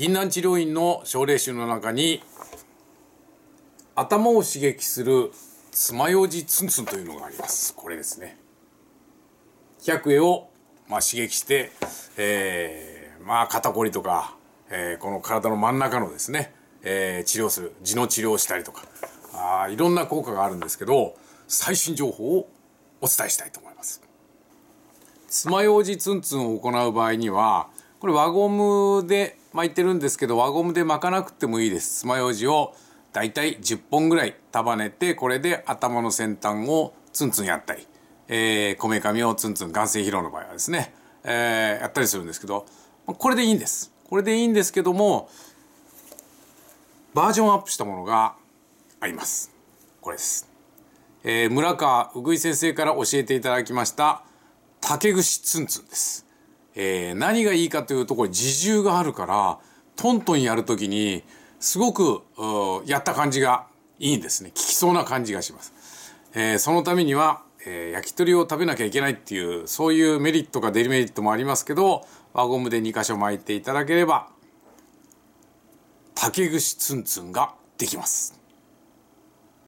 銀杏治療院の症例集の中に頭を刺激する爪楊枝ツンツンというのがありますこれですね百恵をまあ刺激して、えー、まあ肩こりとか、えー、この体の真ん中のですね、えー、治療する痔の治療をしたりとかあいろんな効果があるんですけど最新情報をお伝えしたいと思います爪楊枝ツンツンを行う場合にはこれ輪ゴムで巻いてるんですけど輪ゴムで巻かなくてもいいです爪楊枝をだいたい10本ぐらい束ねてこれで頭の先端をツンツンやったりこめかみをツンツン眼性疲労の場合はですね、えー、やったりするんですけどこれでいいんですこれでいいんですけどもバージョンアップしたものがありますこれです、えー、村川うぐい先生から教えていただきました竹串ツンツンですえー、何がいいかというとこれ自重があるからトントンやる時にすごくやった感じがいいんですね効きそうな感じがします。えー、そのためには、えー、焼き鳥を食べなきゃいけないっていうそういうメリットかデリメリットもありますけど輪ゴムで2箇所巻いていただければ竹串ツンツンができます。